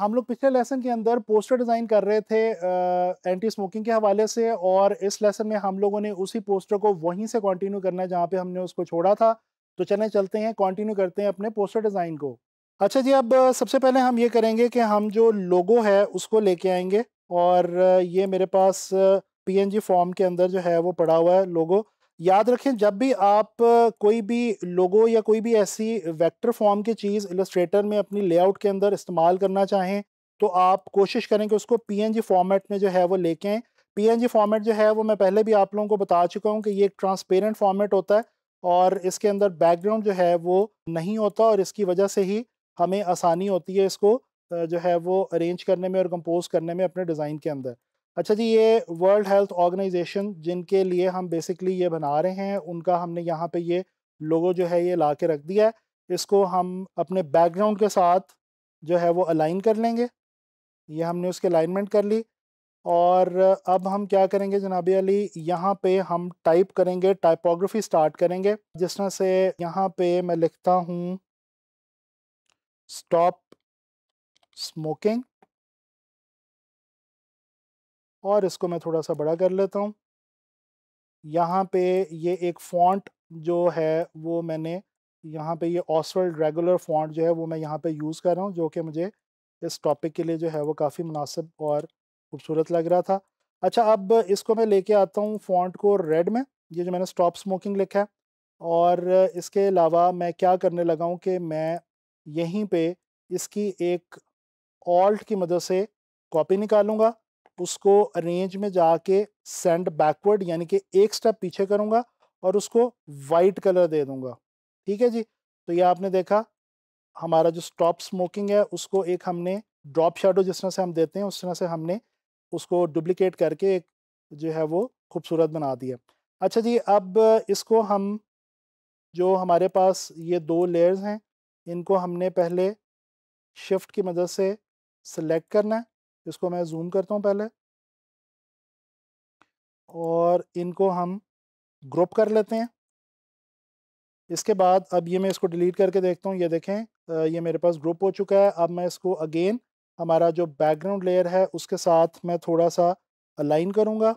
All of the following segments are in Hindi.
हम लोग पिछले लेसन के अंदर पोस्टर डिज़ाइन कर रहे थे आ, एंटी स्मोकिंग के हवाले से और इस लेसन में हम लोगों ने उसी पोस्टर को वहीं से कंटिन्यू करना है जहाँ पे हमने उसको छोड़ा था तो चले चलते हैं कंटिन्यू करते हैं अपने पोस्टर डिज़ाइन को अच्छा जी अब सबसे पहले हम ये करेंगे कि हम जो लोगो है उसको लेके आएंगे और ये मेरे पास पी फॉर्म के अंदर जो है वो पड़ा हुआ है लोगो याद रखें जब भी आप कोई भी लोगो या कोई भी ऐसी वेक्टर फॉर्म की चीज़ इलस्ट्रेटर में अपनी लेआउट के अंदर इस्तेमाल करना चाहें तो आप कोशिश करें कि उसको पी फॉर्मेट में जो है वो लेके आएँ पी फॉर्मेट जो है वो मैं पहले भी आप लोगों को बता चुका हूँ कि ये एक ट्रांसपेरेंट फॉर्मेट होता है और इसके अंदर बैकग्राउंड जो है वो नहीं होता और इसकी वजह से ही हमें आसानी होती है इसको जो है वो अरेंज करने में और कंपोज करने में अपने डिज़ाइन के अंदर अच्छा जी ये वर्ल्ड हेल्थ ऑर्गेनाइजेशन जिनके लिए हम बेसिकली ये बना रहे हैं उनका हमने यहाँ पे ये लोगो जो है ये ला के रख दिया है इसको हम अपने बैकग्राउंड के साथ जो है वो अलाइन कर लेंगे ये हमने उसके अलाइनमेंट कर ली और अब हम क्या करेंगे जनाब अली यहाँ पे हम टाइप करेंगे टाइपोग्राफी स्टार्ट करेंगे जिस तरह से यहाँ पे मैं लिखता हूँ स्टॉप स्मोकिंग और इसको मैं थोड़ा सा बड़ा कर लेता हूँ यहाँ पे ये एक फॉन्ट जो है वो मैंने यहाँ पे ये ऑसवर्ड रेगुलर फॉन्ट जो है वो मैं यहाँ पे यूज़ कर रहा हूँ जो कि मुझे इस टॉपिक के लिए जो है वो काफ़ी मुनासिब और खूबसूरत लग रहा था अच्छा अब इसको मैं लेके आता हूँ फॉन्ट को रेड में ये जो मैंने स्टॉप स्मोकिंग लिखा है और इसके अलावा मैं क्या करने लगा हूँ कि मैं यहीं पर इसकी एक ऑल्ट की मदद से कॉपी निकालूंगा उसको रेंज में जाके सेंड बैकवर्ड यानी कि एक स्टेप पीछे करूँगा और उसको वाइट कलर दे दूँगा ठीक है जी तो ये आपने देखा हमारा जो स्टॉप स्मोकिंग है उसको एक हमने ड्रॉप शेडो जिस तरह से हम देते हैं उस तरह से हमने उसको डुप्लिकेट करके एक जो है वो खूबसूरत बना दिया अच्छा जी अब इसको हम जो हमारे पास ये दो लेयर्स हैं इनको हमने पहले शिफ्ट की मदद से सिलेक्ट करना है इसको मैं जूम करता हूँ पहले और इनको हम ग्रुप कर लेते हैं इसके बाद अब ये मैं इसको डिलीट करके देखता हूँ ये देखें ये मेरे पास ग्रुप हो चुका है अब मैं इसको अगेन हमारा जो बैकग्राउंड लेयर है उसके साथ मैं थोड़ा सा अलाइन करूँगा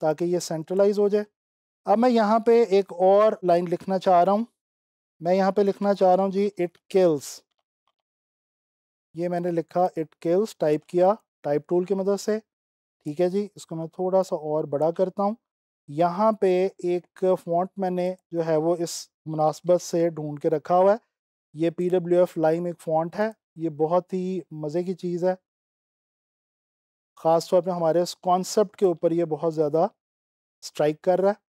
ताकि ये सेंट्रलाइज हो जाए अब मैं यहाँ पे एक और लाइन लिखना चाह रहा हूँ मैं यहाँ पे लिखना चाह रहा हूँ जी इट किल्स ये मैंने लिखा इट किल्स टाइप किया टाइप टूल की मदद से ठीक है जी इसको मैं थोड़ा सा और बड़ा करता हूँ यहाँ पे एक फॉन्ट मैंने जो है वो इस मुनासबत से ढूंढ के रखा हुआ है ये पी डब्ल्यू एफ लाइम एक फॉन्ट है ये बहुत ही मज़े की चीज़ है ख़ास तौर पर हमारे इस कॉन्सेप्ट के ऊपर ये बहुत ज़्यादा स्ट्राइक कर रहा है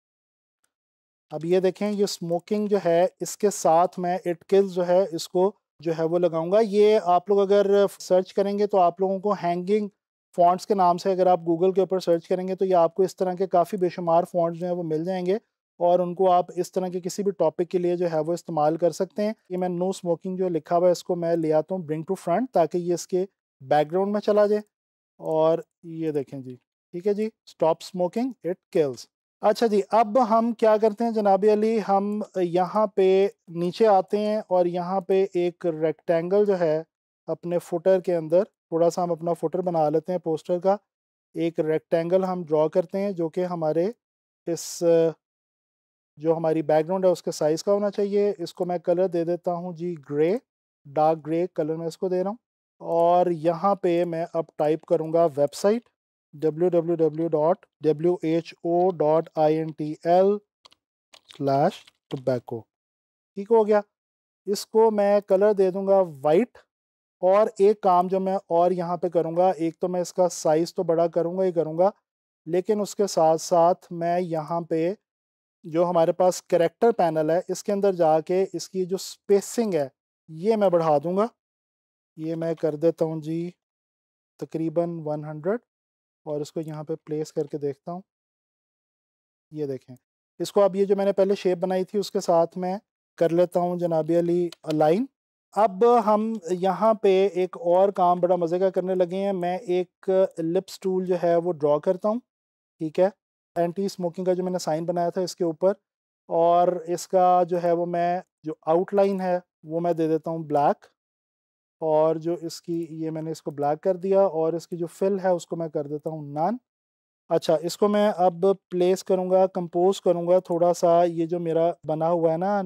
अब ये देखें ये स्मोकिंग जो है इसके साथ मैं इट किल्स जो है इसको जो है वो लगाऊंगा ये आप लोग अगर सर्च करेंगे तो आप लोगों को हैंगिंग फ़ॉन्ट्स के नाम से अगर आप गूगल के ऊपर सर्च करेंगे तो ये आपको इस तरह के काफ़ी बेशुमार फ़ॉन्ट्स जो हैं वो मिल जाएंगे और उनको आप इस तरह के किसी भी टॉपिक के लिए जो है वो इस्तेमाल कर सकते हैं ये मैं नो स्मोकिंग जो लिखा हुआ है इसको मैं ले आता हूँ ब्रिंग टू फ्रंट ताकि ये इसके बैकग्राउंड में चला जाए और ये देखें जी ठीक है जी स्टॉप स्मोकिंग इट किल्स अच्छा जी अब हम क्या करते हैं जनाब अली हम यहाँ पे नीचे आते हैं और यहाँ पे एक रेक्टेंगल जो है अपने फुटर के अंदर थोड़ा सा हम अपना फुटर बना लेते हैं पोस्टर का एक रेक्टेंगल हम ड्रॉ करते हैं जो कि हमारे इस जो हमारी बैकग्राउंड है उसके साइज़ का होना चाहिए इसको मैं कलर दे देता हूँ जी ग्रे डार्क ग्रे कलर मैं इसको दे रहा हूँ और यहाँ पे मैं अब टाइप करूँगा वेबसाइट www.who.intl स्लैश टोबैको ठीक हो गया इसको मैं कलर दे दूंगा वाइट और एक काम जो मैं और यहाँ पे करूँगा एक तो मैं इसका साइज़ तो बड़ा करूँगा ही करूँगा लेकिन उसके साथ साथ मैं यहाँ पे जो हमारे पास करेक्टर पैनल है इसके अंदर जाके इसकी जो स्पेसिंग है ये मैं बढ़ा दूँगा ये मैं कर देता हूँ जी तकरीबन 100 और इसको यहाँ पे प्लेस करके देखता हूँ ये देखें इसको अब ये जो मैंने पहले शेप बनाई थी उसके साथ मैं कर लेता हूँ जनाब अली लाइन अब हम यहाँ पे एक और काम बड़ा मज़े का करने लगे हैं मैं एक लिप्स टूल जो है वो ड्रॉ करता हूँ ठीक है एंटी स्मोकिंग का जो मैंने साइन बनाया था इसके ऊपर और इसका जो है वो मैं जो आउटलाइन है वो मैं दे देता हूँ ब्लैक और जो इसकी ये मैंने इसको ब्लैक कर दिया और इसकी जो फिल है उसको मैं कर देता हूँ नान अच्छा इसको मैं अब प्लेस करूँगा कंपोज करूँगा थोड़ा सा ये जो मेरा बना हुआ है ना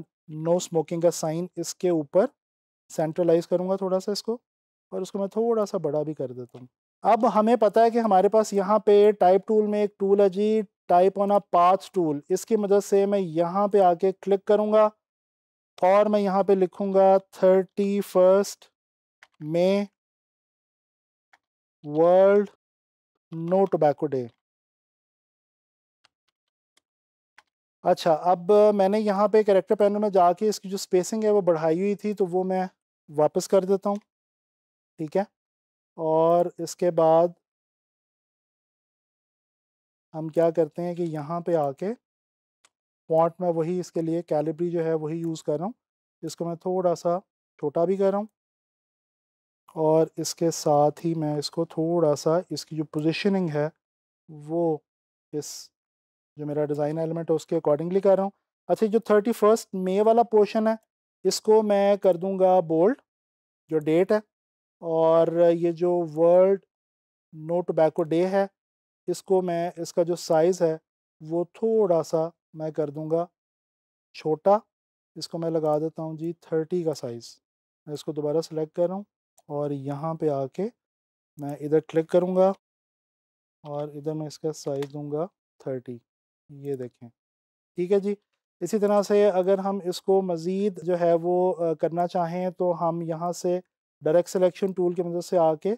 नो स्मोकिंग का साइन इसके ऊपर सेंट्रलाइज करूँगा थोड़ा सा इसको और उसको मैं थोड़ा सा बड़ा भी कर देता हूँ अब हमें पता है कि हमारे पास यहाँ पे टाइप टूल में एक टूल है जी type on a path tool इसकी मदद से मैं यहाँ पे आके क्लिक करूँगा और मैं यहाँ पे लिखूँगा thirty first May world no tobacco day अच्छा अब मैंने यहाँ पे करेक्टर पैनल में जाके इसकी जो स्पेसिंग है वो बढ़ाई हुई थी तो वो मैं वापस कर देता हूँ ठीक है और इसके बाद हम क्या करते हैं कि यहाँ पे आके पॉइंट में वही इसके लिए कैलिब्री जो है वही यूज़ कर रहा हूँ इसको मैं थोड़ा सा छोटा भी कर रहा हूँ और इसके साथ ही मैं इसको थोड़ा सा इसकी जो पोजीशनिंग है वो इस जो मेरा डिज़ाइन एलिमेंट है उसके अकॉर्डिंगली कर रहा हूँ अच्छा जो थर्टी फर्स्ट मे वाला पोर्शन है इसको मैं कर दूँगा बोल्ड जो डेट है और ये जो वर्ल्ड नो टोबैको डे है इसको मैं इसका जो साइज़ है वो थोड़ा सा मैं कर दूँगा छोटा इसको मैं लगा देता हूँ जी थर्टी का साइज़ मैं इसको दोबारा सेलेक्ट कर रहा हूँ और यहाँ पे आके मैं इधर क्लिक करूँगा और इधर मैं इसका साइज़ दूँगा थर्टी ये देखें ठीक है जी इसी तरह से अगर हम इसको मज़ीद जो है वो करना चाहें तो हम यहाँ से डायरेक्ट सिलेक्शन टूल की मदद मतलब से आके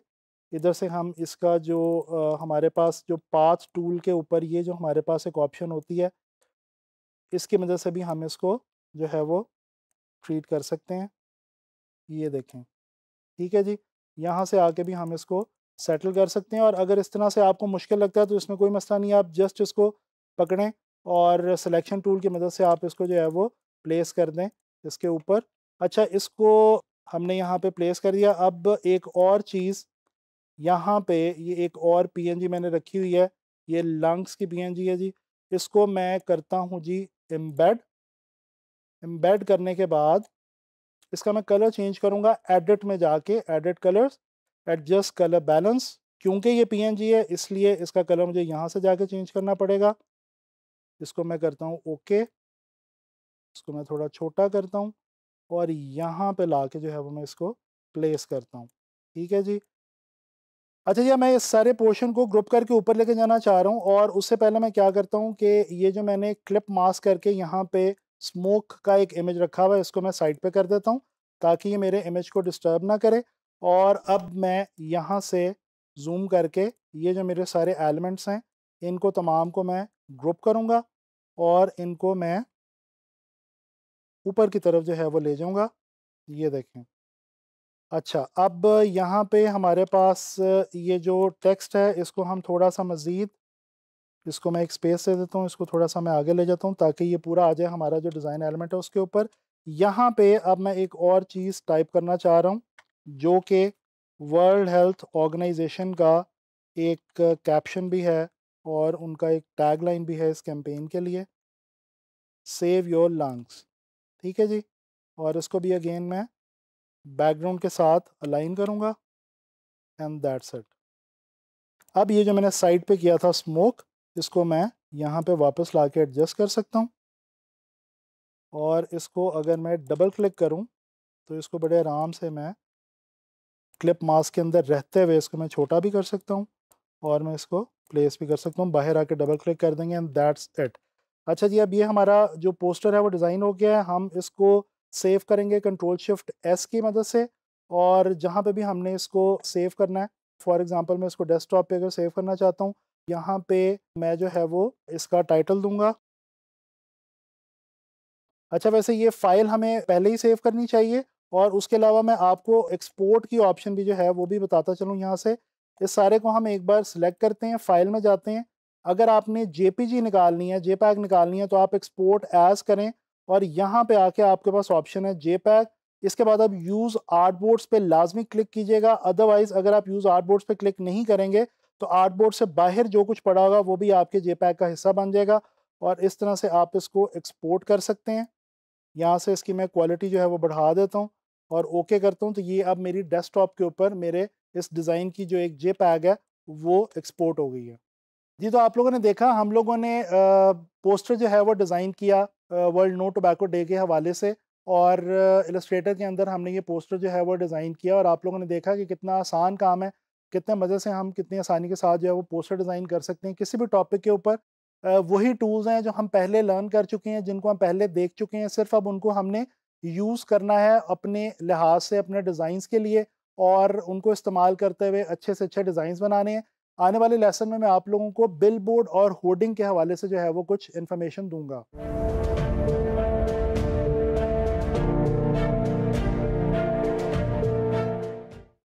इधर से हम इसका जो हमारे पास जो पाथ टूल के ऊपर ये जो हमारे पास एक ऑप्शन होती है इसकी मदद मतलब से भी हम इसको जो है वो ट्रीट कर सकते हैं ये देखें ठीक है जी यहाँ से आके भी हम इसको सेटल कर सकते हैं और अगर इस तरह से आपको मुश्किल लगता है तो इसमें कोई मसला नहीं आप जस्ट इसको पकड़ें और सिलेक्शन टूल की मदद से आप इसको जो है वो प्लेस कर दें इसके ऊपर अच्छा इसको हमने यहाँ पे प्लेस कर दिया अब एक और चीज़ यहाँ पे ये एक और पीएनजी मैंने रखी हुई है ये लंग्स की पीएनजी है जी इसको मैं करता हूँ जी एम्बेड एम्बेड करने के बाद इसका मैं कलर चेंज करूँगा एडिट में जाके edit colours adjust colour balance क्योंकि ये पीएनजी है इसलिए इसका कलर मुझे यहाँ से जाके चेंज करना पड़ेगा इसको मैं करता हूँ ओके इसको मैं थोड़ा छोटा करता हूँ और यहाँ पे ला के जो है वो मैं इसको प्लेस करता हूँ ठीक है जी अच्छा जी मैं इस सारे पोर्शन को ग्रुप करके ऊपर लेके जाना चाह रहा हूँ और उससे पहले मैं क्या करता हूँ कि ये जो मैंने क्लिप मास्क करके यहाँ पे स्मोक का एक इमेज रखा हुआ है इसको मैं साइड पे कर देता हूँ ताकि ये मेरे इमेज को डिस्टर्ब ना करे और अब मैं यहाँ से जूम करके ये जो मेरे सारे एलिमेंट्स हैं इनको तमाम को मैं ग्रुप करूँगा और इनको मैं ऊपर की तरफ जो है वो ले जाऊँगा ये देखें अच्छा अब यहाँ पे हमारे पास ये जो टेक्स्ट है इसको हम थोड़ा सा मज़ीद इसको मैं एक स्पेस दे देता हूँ इसको थोड़ा सा मैं आगे ले जाता हूँ ताकि ये पूरा आ जाए हमारा जो डिज़ाइन एलिमेंट है उसके ऊपर यहाँ पे अब मैं एक और चीज़ टाइप करना चाह रहा हूँ जो कि वर्ल्ड हेल्थ ऑर्गेनाइजेशन का एक कैप्शन भी है और उनका एक टैगलाइन भी है इस कैंपेन के लिए सेव योर लंग्स ठीक है जी और इसको भी अगेन मैं बैकग्राउंड के साथ अलाइन करूँगा एंड दैट्स इट अब ये जो मैंने साइड पे किया था स्मोक इसको मैं यहाँ पे वापस ला के एडजस्ट कर सकता हूँ और इसको अगर मैं डबल क्लिक करूँ तो इसको बड़े आराम से मैं क्लिप मास्क के अंदर रहते हुए इसको मैं छोटा भी कर सकता हूँ और मैं इसको प्लेस भी कर सकता हूँ बाहर आके डबल क्लिक कर देंगे एंड दैट्स इट अच्छा जी अब ये हमारा जो पोस्टर है वो डिज़ाइन हो गया है हम इसको सेव करेंगे कंट्रोल शिफ्ट एस की मदद से और जहाँ पे भी हमने इसको सेव करना है फॉर एग्जांपल मैं इसको डेस्कटॉप पे अगर सेव करना चाहता हूँ यहाँ पे मैं जो है वो इसका टाइटल दूंगा अच्छा वैसे ये फ़ाइल हमें पहले ही सेव करनी चाहिए और उसके अलावा मैं आपको एक्सपोर्ट की ऑप्शन भी जो है वो भी बताता चलूँ यहाँ से इस सारे को हम एक बार सिलेक्ट करते हैं फाइल में जाते हैं अगर आपने जे निकालनी है जे निकालनी है तो आप एक्सपोर्ट एज करें और यहाँ पे आके आपके पास ऑप्शन है जे इसके बाद आप यूज़ आर्ट बोर्ड्स पे लाजमी क्लिक कीजिएगा अदरवाइज़ अगर आप यूज़ आर्ट बोर्ड्स पर क्लिक नहीं करेंगे तो आर्ट बोर्ड से बाहर जो कुछ पड़ा होगा वो भी आपके जेपैक का हिस्सा बन जाएगा और इस तरह से आप इसको एक्सपोर्ट कर सकते हैं यहाँ से इसकी मैं क्वालिटी जो है वो बढ़ा देता हूँ और ओके करता हूँ तो ये अब मेरी डेस्कटॉप के ऊपर मेरे इस डिज़ाइन की जो एक जे पैग है वो एक्सपोर्ट हो गई है जी तो आप लोगों ने देखा हम लोगों ने आ, पोस्टर जो है वो डिज़ाइन किया वर्ल्ड नो टोबैको डे के हवाले से और इलस्ट्रेटर के अंदर हमने ये पोस्टर जो है वो डिज़ाइन किया और आप लोगों ने देखा कि कितना आसान काम है कितने मज़े से हम कितनी आसानी के साथ जो है वो पोस्टर डिज़ाइन कर सकते हैं किसी भी टॉपिक के ऊपर वही टूल्स हैं जो हम पहले लर्न कर चुके हैं जिनको हम पहले देख चुके हैं सिर्फ अब उनको हमने यूज़ करना है अपने लिहाज से अपने डिज़ाइंस के लिए और उनको इस्तेमाल करते हुए अच्छे से अच्छे डिज़ाइंस बनाने हैं आने वाले लेसन में मैं आप लोगों को बिल बोर्ड और होर्डिंग के हवाले से जो है वो कुछ इन्फॉर्मेशन दूंगा